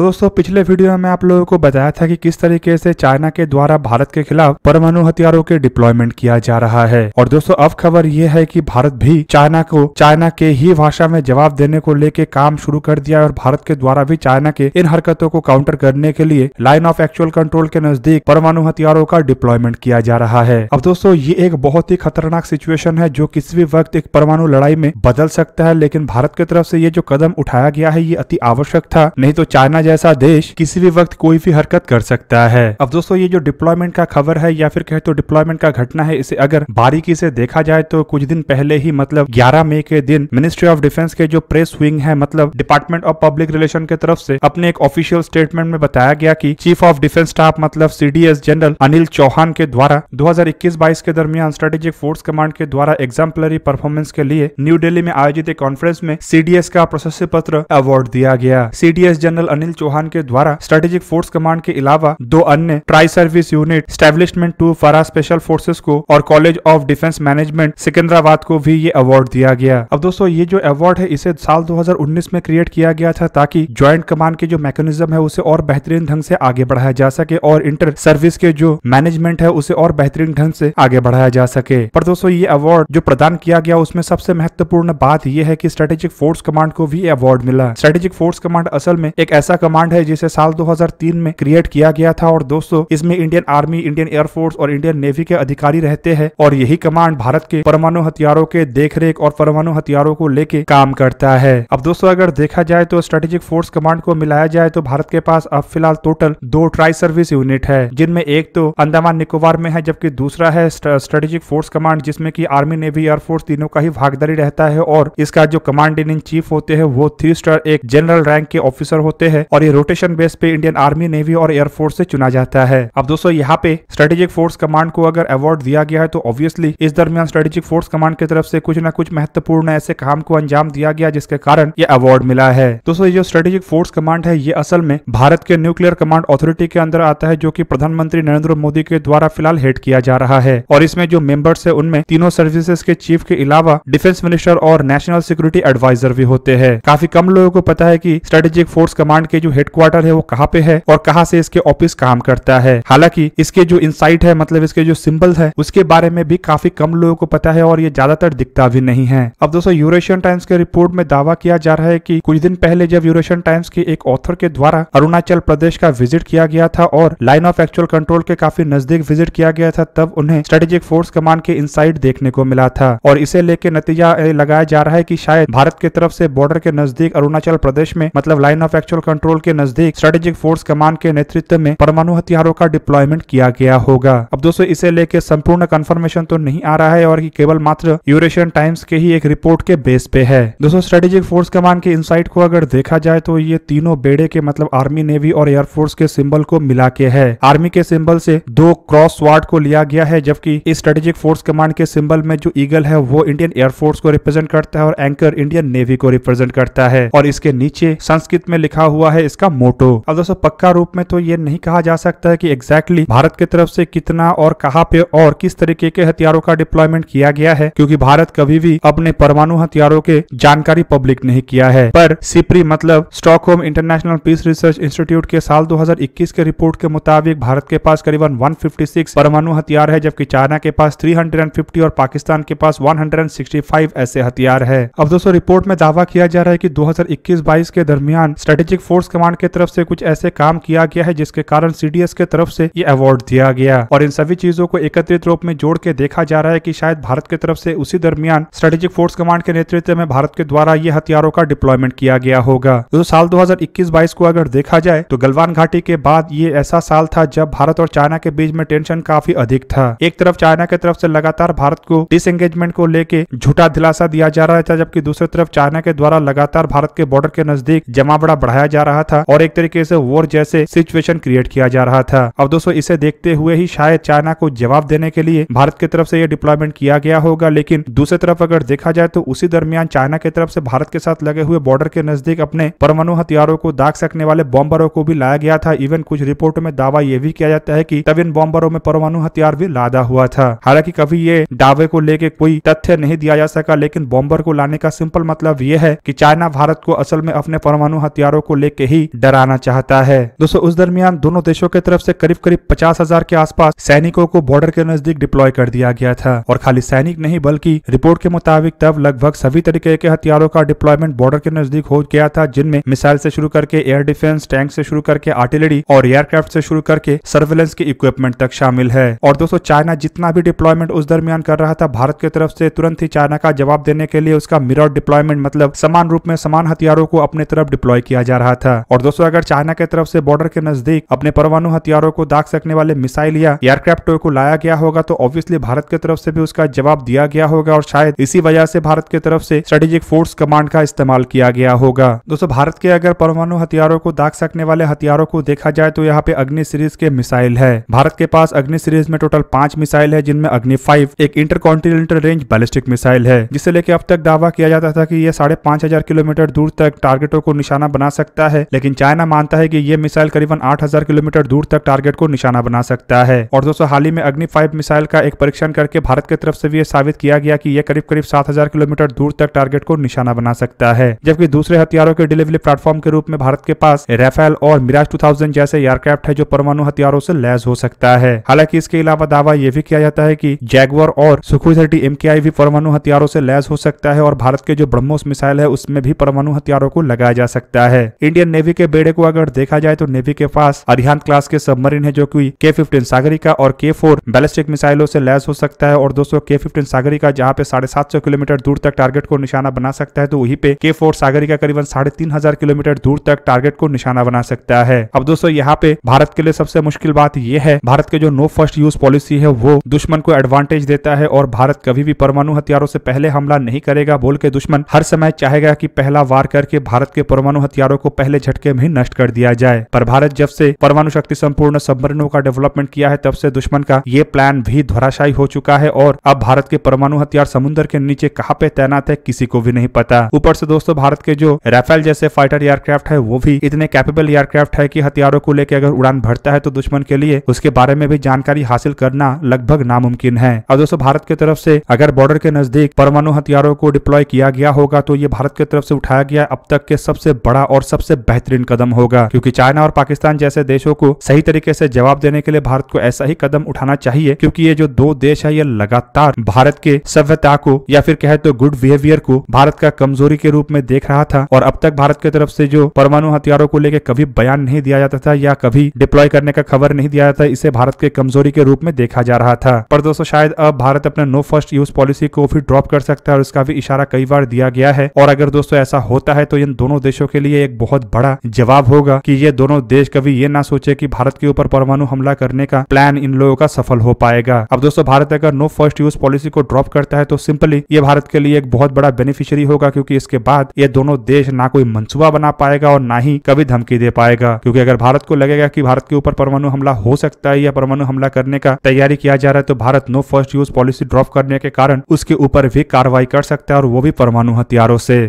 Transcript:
तो दोस्तों पिछले वीडियो में आप लोगों को बताया था कि किस तरीके से चाइना के द्वारा भारत के खिलाफ परमाणु हथियारों के डिप्लॉयमेंट किया जा रहा है और दोस्तों अब खबर ये है कि भारत भी चाइना को चाइना के ही भाषा में जवाब देने को लेके काम शुरू कर दिया और भारत के द्वारा भी चाइना के इन हरकतों को काउंटर करने के लिए लाइन ऑफ एक्चुअल कंट्रोल के नजदीक परमाणु हथियारों का डिप्लॉयमेंट किया जा रहा है अब दोस्तों ये एक बहुत ही खतरनाक सिचुएशन है जो किसी भी वक्त एक परमाणु लड़ाई में बदल सकता है लेकिन भारत की तरफ से ये जो कदम उठाया गया है ये अति आवश्यक था नहीं तो चाइना जैसा देश किसी भी वक्त कोई भी हरकत कर सकता है अब दोस्तों ये जो डिप्लॉयमेंट का खबर है या फिर कहे तो डिप्लॉयमेंट का घटना है इसे अगर बारीकी से देखा जाए तो कुछ दिन पहले ही मतलब ग्यारह मई के दिन मिनिस्ट्री ऑफ डिफेंस के जो प्रेस विंग है मतलब डिपार्टमेंट ऑफ पब्लिक रिलेशन के तरफ से अपने एक ऑफिशियल स्टेटमेंट में बताया गया कि चीफ ऑफ डिफेंस स्टाफ मतलब सीडीएस जनरल अनिल चौहान के द्वारा 2021-22 के दरमियान स्ट्रेटेजिक फोर्स कमांड के द्वारा एग्जाम्पलरी परफॉर्मेंस के लिए न्यू दिल्ली में आयोजित एक कॉन्फ्रेंस में सीडीएस का प्रशस्ति पत्र अवार्ड दिया गया सीडीएस जनरल अनिल चौहान के द्वारा स्ट्रेटेजिक फोर्स कमांड के अलावा दो अन्य ट्राई सर्विस यूनिट स्टेब्लिशमेंट टू फरा स्पेशल फोर्सेस को और college of defence management Secunderabad को भी ये अवार्ड दिया गया अब दोस्तों ये जो अवार्ड है इसे साल 2019 में क्रिएट किया गया था ताकि ज्वाइंट कमांड के जो मैकेनिज्म है उसे और बेहतरीन ढंग से आगे बढ़ाया जा सके और इंटर सर्विस के जो मैनेजमेंट है उसे और बेहतरीन ढंग से आगे बढ़ाया जा सके पर दोस्तों ये अवार्ड जो प्रदान किया गया उसमें सबसे महत्वपूर्ण बात यह है की स्ट्रेटेजिक फोर्स कमांड को भी अवार्ड मिला स्ट्रेटेजिक फोर्स कमांड असल में एक ऐसा कमांड है जिसे साल 2003 में क्रिएट किया गया था और दोस्तों इसमें इंडियन आर्मी इंडियन एयरफोर्स और इंडियन नेवी के अधिकारी रहते हैं और यही कमांड भारत के परमाणु हथियारों के देखरेख और परमाणु हथियारों को लेके काम करता है अब दोस्तों अगर देखा जाए तो स्ट्रेटेजिक फोर्स कमांड को मिलाया जाए तो भारत के पास अब फिलहाल टोटल दो ट्राई सर्विस यूनिट है जिनमें एक तो अंडमान निकोबार में है जबकि दूसरा है स्ट्रेटेजिक फोर्स कमांड जिसमें की आर्मी नेवी एयरफोर्स तीनों का ही भागदारी रहता है और इसका जो कमांड इन चीफ होते हैं वो थ्री स्टार एक जनरल रैंक के ऑफिसर होते हैं और ये रोटेशन बेस पे इंडियन आर्मी नेवी और एयरफोर्स से चुना जाता है अब दोस्तों यहाँ पे स्ट्रेटेजिक फोर्स कमांड को अगर अवार्ड दिया गया है तो ऑब्वियसली इस दरमियान स्ट्रेटेजिक फोर्स कमांड की तरफ से कुछ न कुछ महत्वपूर्ण ऐसे काम को अंजाम दिया गया जिसके कारण ये अवार्ड मिला है दोस्तों ये जो स्ट्रेटेजिक फोर्स कमांड है ये असल में भारत के न्यूक्लियर कमांड अथॉरिटी के अंदर आता है जो की प्रधानमंत्री नरेंद्र मोदी के द्वारा फिलहाल हेड किया जा रहा है और इसमें जो मेंबर्स है उनमें तीनों सर्विसेज के चीफ के अलावा डिफेंस मिनिस्टर और नेशनल सिक्योरिटी एडवाइजर भी होते हैं काफी कम लोगों को पता है की स्ट्रेटेजिक फोर्स कमांड के जो हेडक्वार्टर है वो कहाँ पे है और कहाँ से इसके ऑफिस काम करता है हालांकि इसके जो इनसाइट है मतलब इसके जो सिंबल है उसके बारे में भी काफी कम लोगों को पता है और ये ज्यादातर दिखता भी नहीं है अब दोस्तों यूरेशियन टाइम्स के रिपोर्ट में दावा किया जा रहा है की कुछ दिन पहले जब यूरेशियन टाइम्स के एक ऑथर के द्वारा अरुणाचल प्रदेश का विजिट किया गया था और लाइन ऑफ एक्चुअल कंट्रोल के काफी नजदीक विजिट किया गया था तब उन्हें स्ट्रेटेजिक फोर्स कमांड के इनसाइट देखने को मिला था और इसे लेके नतीजा लगाया जा रहा है की शायद भारत की तरफ से बॉर्डर के नजदीक अरुणाचल प्रदेश में मतलब line of actual control control के नजदीक स्ट्रेटेजिक फोर्स कमान के नेतृत्व में परमाणु हथियारों का डिप्लॉयमेंट किया गया होगा अब दोस्तों इसे लेके संपूर्ण कंफर्मेशन तो नहीं आ रहा है और केवल मात्र यूरेशियन टाइम्स के ही एक रिपोर्ट के बेस पे है दोस्तों स्ट्रेटेजिक फोर्स कमान के इनसाइट को अगर देखा जाए तो ये तीनों बेड़े के मतलब आर्मी नेवी और एयरफोर्स के सिंबल को मिला के है आर्मी के सिंबल से दो क्रॉस वार्ड को लिया गया है जबकि इस स्ट्रेटेजिक फोर्स कमांड के सिंबल में जो ईगल है वो इंडियन एयरफोर्स को रिप्रेजेंट करता है और एंकर इंडियन नेवी को रिप्रेजेंट करता है और इसके नीचे संस्कृत में लिखा हुआ है है इसका मोटो अब दोस्तों पक्का रूप में तो ये नहीं कहा जा सकता है कि एग्जैक्टली भारत की तरफ से कितना और कहा पे और किस तरीके के हथियारों का डिप्लॉयमेंट किया गया है क्योंकि भारत कभी भी अपने परमाणु हथियारों के जानकारी पब्लिक नहीं किया है पर सिप्री मतलब Stock International Peace Research Institute के साल 2021 के रिपोर्ट के मुताबिक भारत के पास करीबन 156 परमाणु हथियार है जबकि चाइना के पास 350 और पाकिस्तान के पास 165 ऐसे हथियार है अब दोस्तों रिपोर्ट में दावा किया जा रहा है की दो हजार के दरमियान स्ट्रेटेजिक फोर्स कमांड की तरफ से कुछ ऐसे काम किया गया है जिसके कारण सीडीएस के तरफ से ये अवार्ड दिया गया और इन सभी चीजों को एकत्रित रूप में जोड़ के देखा जा रहा है की शायद भारत की तरफ से उसी दरमियान स्ट्रेटेजिक फोर्स कमांड के नेतृत्व में भारत के द्वारा ये हथियारों का डिप्लॉयमेंट किया गया होगा तो साल इक्कीस बाईस को अगर देखा जाए तो गलवान घाटी के बाद ये ऐसा साल था जब भारत और चाइना के बीच में टेंशन काफी अधिक था एक तरफ चाइना की तरफ से लगातार भारत को डिसंगेजमेंट को लेके झूठा दिलासा दिया जा रहा था जबकि दूसरी तरफ चाइना के द्वारा लगातार भारत के बॉर्डर के नजदीक जमावड़ा बढ़ाया जा रहा रहा था और एक तरीके से वॉर जैसे सिचुएशन क्रिएट किया जा रहा था अब दोस्तों इसे देखते हुए ही शायद चाइना को जवाब देने के लिए भारत की तरफ से यह डिप्लॉयमेंट किया गया होगा लेकिन दूसरी तरफ अगर देखा जाए तो उसी दरमियान चाइना की तरफ से भारत के साथ लगे हुए बॉर्डर के नजदीक अपने परमाणु हथियारों को दाग सकने वाले बॉम्बरों को भी लाया गया था इवन कुछ रिपोर्टों में दावा यह भी किया जाता है की तब इन बॉम्बरों में परमाणु हथियार भी लादा हुआ था हालांकि कभी ये दावे को लेके कोई तथ्य नहीं दिया जा सका लेकिन बॉम्बर को लाने का सिंपल मतलब यह है की चाइना भारत को असल में अपने परमाणु हथियारों को लेके ही डराना चाहता है दोस्तों उस दरमियान दोनों देशों की तरफ से करीब करीब पचास हजार के आसपास सैनिकों को बॉर्डर के नजदीक डिप्लॉय कर दिया गया था और खाली सैनिक नहीं बल्कि रिपोर्ट के मुताबिक तब लगभग सभी तरीके के हथियारों का डिप्लॉयमेंट बॉर्डर के नजदीक हो गया था जिनमें मिसाइल से शुरू करके एयर डिफेंस टैंक से शुरू करके आर्टिलरी और एयरक्राफ्ट से शुरू करके सर्वेलेंस के इक्विपमेंट तक शामिल है और दोस्तों चाइना जितना भी डिप्लॉयमेंट उस दरमियान कर रहा था भारत की तरफ ऐसी तुरंत ही चाइना का जवाब देने के लिए उसका मिरर डिप्लॉयमेंट मतलब समान रूप में समान हथियारों को अपने तरफ डिप्लॉय किया जा रहा था था और दोस्तों अगर चाइना के तरफ से बॉर्डर के नजदीक अपने परमाणु हथियारों को दाग सकने वाले मिसाइल या एयरक्राफ्ट को लाया गया होगा तो ऑब्वियसली भारत के तरफ से भी उसका जवाब दिया गया होगा और शायद इसी वजह से भारत के तरफ से स्ट्रेटेजिक फोर्स कमांड का इस्तेमाल किया गया होगा दोस्तों भारत के अगर परमाणु हथियारों को दाग सकने वाले हथियारों को देखा जाए तो यहाँ पे अग्नि सीरीज के मिसाइल है भारत के पास अग्नि सीरीज में टोटल पांच मिसाइल है जिनमें अग्नि फाइव एक intercontinental range ballistic missile है जिसे लेके अब तक दावा किया जाता था कि यह साढ़े पांच हजार किलोमीटर दूर तक टारगेटों को निशाना बना सकता है है लेकिन चाइना मानता है कि ये मिसाइल करीबन 8000 किलोमीटर दूर तक टारगेट को निशाना बना सकता है और दोस्तों हाल ही में अग्नि फाइव मिसाइल का एक परीक्षण करके भारत की तरफ से भी यह साबित किया गया कि यह करीब करीब 7000 किलोमीटर दूर तक टारगेट को निशाना बना सकता है जबकि दूसरे हथियारों के डिलीवरी प्लेटफॉर्म के रूप में भारत के पास रेफेल और मिराज टू जैसे एयरक्राफ्ट है जो परमाणु हथियारों से लैस हो सकता है हालांकि इसके अलावा दावा यह भी किया जाता है की जैगवर और सुखोई थर्टी एम भी परमाणु हथियारों से लैस हो सकता है और भारत के जो ब्रह्मोस मिसाइल है उसमें भी परमाणु हथियारों को लगाया जा सकता है इंडियन नेवी के बेड़े को अगर देखा जाए तो नेवी के पास अरिहान क्लास के सबमरीन है जो की के फिफ्टीन सागरिका और के फोर बैलिस्टिक मिसाइलों से लैस हो सकता है और दोस्तों के फिफ्टीन सागरिका जहाँ पे साढ़े सात सौ किलोमीटर दूर तक टारगेट को निशाना बना सकता है तो वही पे के फोर सागरिका करीबन साढ़े तीन हजार किलोमीटर दूर तक टारगेट को निशाना बना सकता है अब दोस्तों यहाँ पे भारत के लिए सबसे मुश्किल बात यह है भारत के जो नो फर्स्ट यूज पॉलिसी है वो दुश्मन को एडवांटेज देता है और भारत कभी भी परमाणु हथियारों से पहले हमला नहीं करेगा बोल के दुश्मन हर समय चाहेगा की पहला वार करके भारत के परमाणु हथियारों को पहले झटके में ही नष्ट कर दिया जाए पर भारत जब से परमाणु शक्ति संपूर्ण सबमरीनों का डेवलपमेंट किया है तब से दुश्मन का ये प्लान भी धराशायी हो चुका है और अब भारत के परमाणु हथियार समुद्र के नीचे कहाँ पे तैनात है किसी को भी नहीं पता ऊपर से दोस्तों भारत के जो राफेल जैसे फाइटर एयरक्राफ्ट है वो भी इतने कैपेबल एयरक्राफ्ट है की हथियारों को लेकर अगर उड़ान भरता है तो दुश्मन के लिए उसके बारे में भी जानकारी हासिल करना लगभग नामुमकिन है और दोस्तों भारत की तरफ से अगर बॉर्डर के नजदीक परमाणु हथियारों को डिप्लॉय किया गया होगा तो ये भारत की तरफ से उठाया गया अब तक के सबसे बड़ा और सबसे बेहतरीन कदम होगा क्योंकि चाइना और पाकिस्तान जैसे देशों को सही तरीके से जवाब देने के लिए भारत को ऐसा ही कदम उठाना चाहिए क्योंकि ये जो दो देश है ये लगातार भारत के सभ्यता को या फिर कहे तो गुड बिहेवियर को भारत का कमजोरी के रूप में देख रहा था और अब तक भारत की तरफ से जो परमाणु हथियारों को लेकर कभी बयान नहीं दिया जाता था या कभी डिप्लॉय करने का खबर नहीं दिया जाता इसे भारत के कमजोरी के रूप में देखा जा रहा था पर दोस्तों शायद अब भारत अपने नो फर्स्ट यूज पॉलिसी को फिर ड्रॉप कर सकता है और इसका भी इशारा कई बार दिया गया है और अगर दोस्तों ऐसा होता है तो इन दोनों देशों के लिए एक बहुत बड़ा बड़ा जवाब होगा कि ये दोनों देश कभी ये ना सोचे कि भारत के ऊपर परमाणु हमला करने का प्लान इन लोगों का सफल हो पाएगा अब दोस्तों भारत अगर नो फर्स्ट यूज पॉलिसी को ड्रॉप करता है तो सिंपली ये भारत के लिए एक बहुत बड़ा बेनिफिशियरी होगा क्योंकि इसके बाद ये दोनों देश ना कोई मंसूबा बना पाएगा और ना ही कभी धमकी दे पाएगा क्योंकि अगर भारत को लगेगा कि भारत के ऊपर परमाणु हमला हो सकता है या परमाणु हमला करने का तैयारी किया जा रहा है तो Bharat no first use policy drop करने के कारण उसके ऊपर भी कार्रवाई कर सकता है और वो भी परमाणु हथियारों से